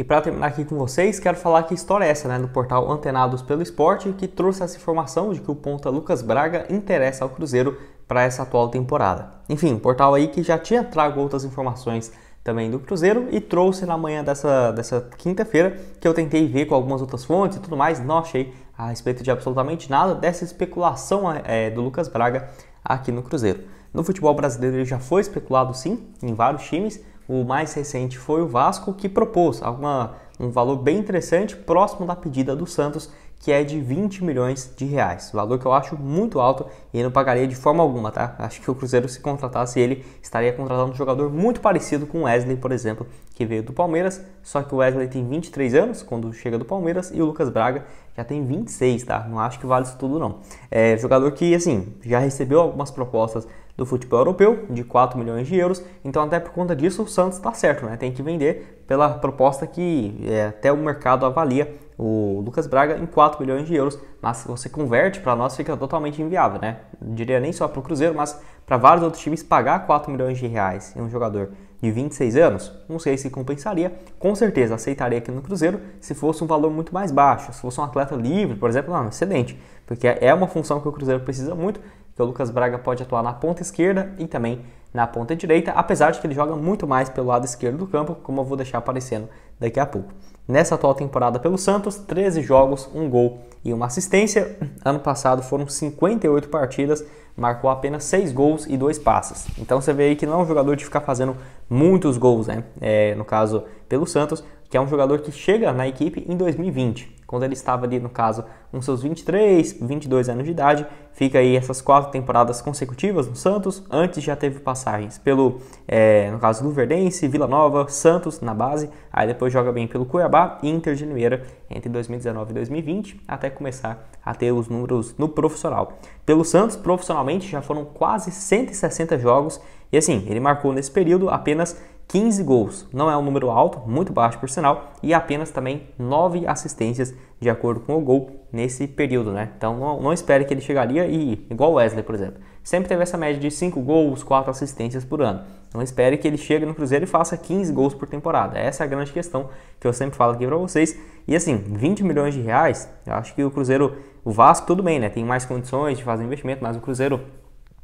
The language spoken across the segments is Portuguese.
E para terminar aqui com vocês, quero falar que história é essa, né, do portal Antenados pelo Esporte, que trouxe essa informação de que o ponta Lucas Braga interessa ao Cruzeiro para essa atual temporada. Enfim, portal aí que já tinha trago outras informações também do Cruzeiro e trouxe na manhã dessa, dessa quinta-feira, que eu tentei ver com algumas outras fontes e tudo mais, não achei a respeito de absolutamente nada dessa especulação é, é do Lucas Braga aqui no Cruzeiro. No futebol brasileiro ele já foi especulado sim, em vários times, o mais recente foi o Vasco, que propôs alguma, um valor bem interessante, próximo da pedida do Santos, que é de 20 milhões de reais. Valor que eu acho muito alto e não pagaria de forma alguma, tá? Acho que o Cruzeiro, se contratasse ele, estaria contratando um jogador muito parecido com o Wesley, por exemplo, que veio do Palmeiras. Só que o Wesley tem 23 anos quando chega do Palmeiras e o Lucas Braga já tem 26, tá? Não acho que vale isso tudo, não. É jogador que, assim, já recebeu algumas propostas do futebol europeu de 4 milhões de euros. Então, até por conta disso, o Santos está certo, né? Tem que vender pela proposta que é, até o mercado avalia o Lucas Braga em 4 milhões de euros, mas se você converte para nós fica totalmente inviável, né? Não diria nem só para o Cruzeiro, mas para vários outros times pagar 4 milhões de reais em um jogador de 26 anos, não sei se compensaria, com certeza aceitaria aqui no Cruzeiro se fosse um valor muito mais baixo, se fosse um atleta livre, por exemplo, não, excelente, porque é uma função que o Cruzeiro precisa muito, que o Lucas Braga pode atuar na ponta esquerda e também na ponta direita, apesar de que ele joga muito mais pelo lado esquerdo do campo, como eu vou deixar aparecendo daqui a pouco. Nessa atual temporada pelo Santos, 13 jogos, um gol e uma assistência. Ano passado foram 58 partidas, marcou apenas 6 gols e 2 passes. Então você vê aí que não é um jogador de ficar fazendo muitos gols, né? É, no caso, pelo Santos, que é um jogador que chega na equipe em 2020 quando ele estava ali, no caso, com seus 23, 22 anos de idade. Fica aí essas quatro temporadas consecutivas no Santos. Antes já teve passagens pelo, é, no caso, Luverdense, Vila Nova, Santos na base. Aí depois joga bem pelo Cuiabá e Inter de Nueira entre 2019 e 2020, até começar a ter os números no profissional. Pelo Santos, profissionalmente, já foram quase 160 jogos. E assim, ele marcou nesse período apenas 15 gols. Não é um número alto, muito baixo por sinal, e apenas também 9 assistências de acordo com o gol nesse período, né? Então não, não espere que ele chegaria e igual Wesley, por exemplo, sempre teve essa média de 5 gols, 4 assistências por ano. Não espere que ele chegue no Cruzeiro e faça 15 gols por temporada. Essa é a grande questão que eu sempre falo aqui para vocês. E assim, 20 milhões de reais, eu acho que o Cruzeiro, o Vasco tudo bem, né? Tem mais condições de fazer investimento, mas o Cruzeiro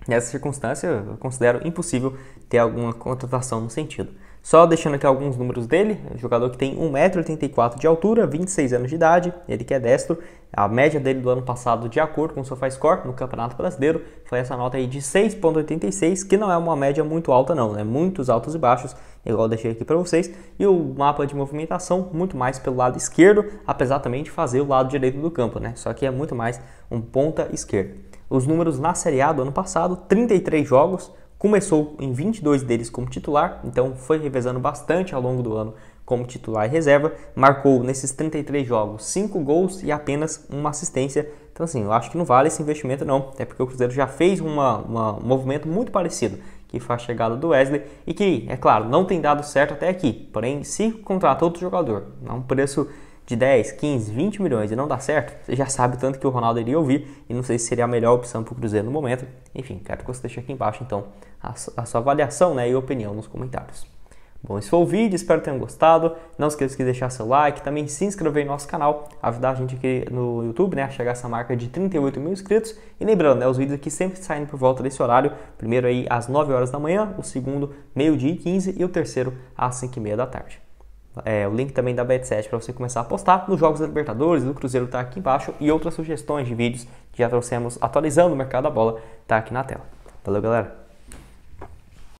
Nessa circunstância, eu considero impossível ter alguma contratação no sentido. Só deixando aqui alguns números dele, é jogador que tem 1,84m de altura, 26 anos de idade, ele que é destro, a média dele do ano passado, de acordo com o SofaScore, no Campeonato Brasileiro, foi essa nota aí de 6,86, que não é uma média muito alta não, né? Muitos altos e baixos, igual eu deixei aqui para vocês, e o mapa de movimentação muito mais pelo lado esquerdo, apesar também de fazer o lado direito do campo, né? Só que é muito mais um ponta esquerda os números na Série A do ano passado, 33 jogos, começou em 22 deles como titular, então foi revezando bastante ao longo do ano como titular e reserva, marcou nesses 33 jogos 5 gols e apenas uma assistência. Então assim, eu acho que não vale esse investimento não, é porque o Cruzeiro já fez uma, uma, um movimento muito parecido, que foi a chegada do Wesley e que, é claro, não tem dado certo até aqui. Porém, se contrata outro jogador a um preço de 10, 15, 20 milhões e não dá certo, você já sabe tanto que o Ronaldo iria ouvir e não sei se seria a melhor opção para o Cruzeiro no momento. Enfim, quero que você deixe aqui embaixo então a, a sua avaliação né, e opinião nos comentários. Bom, esse foi o vídeo, espero que tenham gostado. Não esqueça de deixar seu like, também se inscrever em nosso canal, ajudar a gente aqui no YouTube né, a chegar a essa marca de 38 mil inscritos. E lembrando, né, os vídeos aqui sempre saindo por volta desse horário, primeiro aí às 9 horas da manhã, o segundo meio-dia e 15 e o terceiro às 5 e meia da tarde é, o link também da Bet7 para você começar a apostar nos jogos da Libertadores, do Cruzeiro está aqui embaixo e outras sugestões de vídeos que já trouxemos atualizando o mercado da bola está aqui na tela. Valeu, galera!